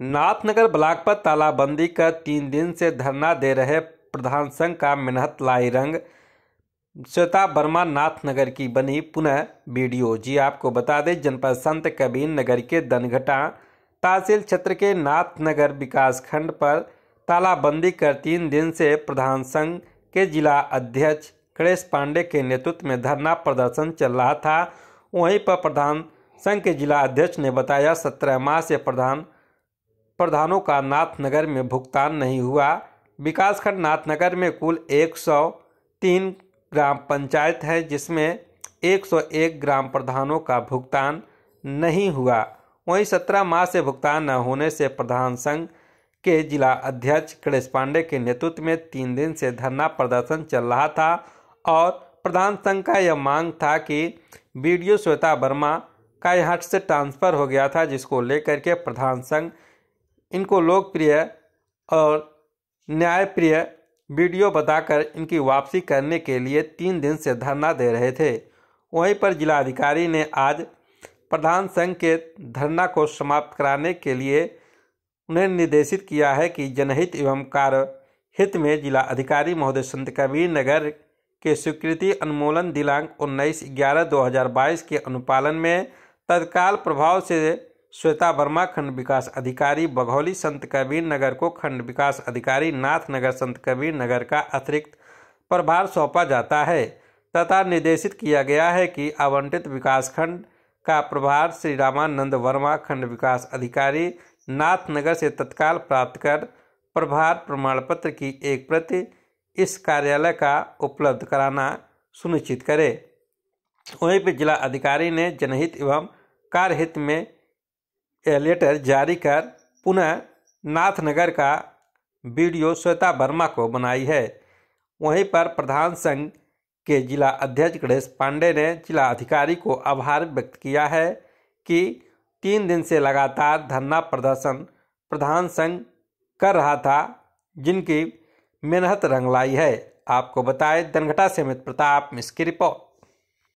Nathnagar block पर तालाबंदी कर तीन दिन से धरना दे रहे प्रधान संघ का मिनहत लाई रंग श्वेता वर्मा नाथनगर की बनी पुनः वीडियो जी आपको बता दें जनपद संत कबीर नगर के दनघटा तहसील क्षेत्र के नाथनगर विकास खंड पर तालाबंदी कर तीन दिन से प्रधान संघ के जिला अध्यक्ष गणेश पांडे के नेतृत्व में धरना प्रदर्शन चल रहा था वहीं पर प्रधान संघ के जिला अध्यक्ष ने बताया सत्रह माह से प्रधान प्रधानों का नाथनगर में भुगतान नहीं हुआ विकासखंड नाथनगर में कुल 103 ग्राम पंचायत हैं जिसमें 101 ग्राम प्रधानों का भुगतान नहीं हुआ वहीं सत्रह माह से भुगतान न होने से प्रधान संघ के जिला अध्यक्ष गणेश पांडे के नेतृत्व में तीन दिन से धरना प्रदर्शन चल रहा था और प्रधान संघ का यह मांग था कि वीडियो श्वेता वर्मा का यहाँ से ट्रांसफ़र हो गया था जिसको लेकर के प्रधान संघ इनको लोकप्रिय और न्यायप्रिय वीडियो बताकर इनकी वापसी करने के लिए तीन दिन से धरना दे रहे थे वहीं पर जिलाधिकारी ने आज प्रधान संघ के धरना को समाप्त कराने के लिए उन्हें निर्देशित किया है कि जनहित एवं कार्य हित में जिला अधिकारी महोदय संत कबीर नगर के स्वीकृति अनुमोलन दिनांक उन्नीस ग्यारह दो हज़ार बाईस के अनुपालन में तत्काल प्रभाव से श्वेता वर्मा खंड विकास अधिकारी बघौली संत कबीर नगर को खंड विकास अधिकारी नाथनगर संत कबीर नगर का अतिरिक्त प्रभार सौंपा जाता है तथा निर्देशित किया गया है कि आवंटित विकास खंड का प्रभार श्री रामानंद वर्मा खंड विकास अधिकारी नाथनगर से तत्काल प्राप्त कर प्रभार प्रमाण पत्र की एक प्रति इस कार्यालय का उपलब्ध कराना सुनिश्चित करे वहीं पर जिला अधिकारी ने जनहित एवं कार्यहित में लेटर जारी कर पुनः नाथनगर का वीडियो श्वेता वर्मा को बनाई है वहीं पर प्रधान संघ के जिला अध्यक्ष गणेश पांडे ने जिला अधिकारी को आभार व्यक्त किया है कि तीन दिन से लगातार धरना प्रदर्शन प्रधान संघ कर रहा था जिनकी मेहनत रंग लाई है आपको बताएं दनघटा से अमित प्रताप की रिपोर्ट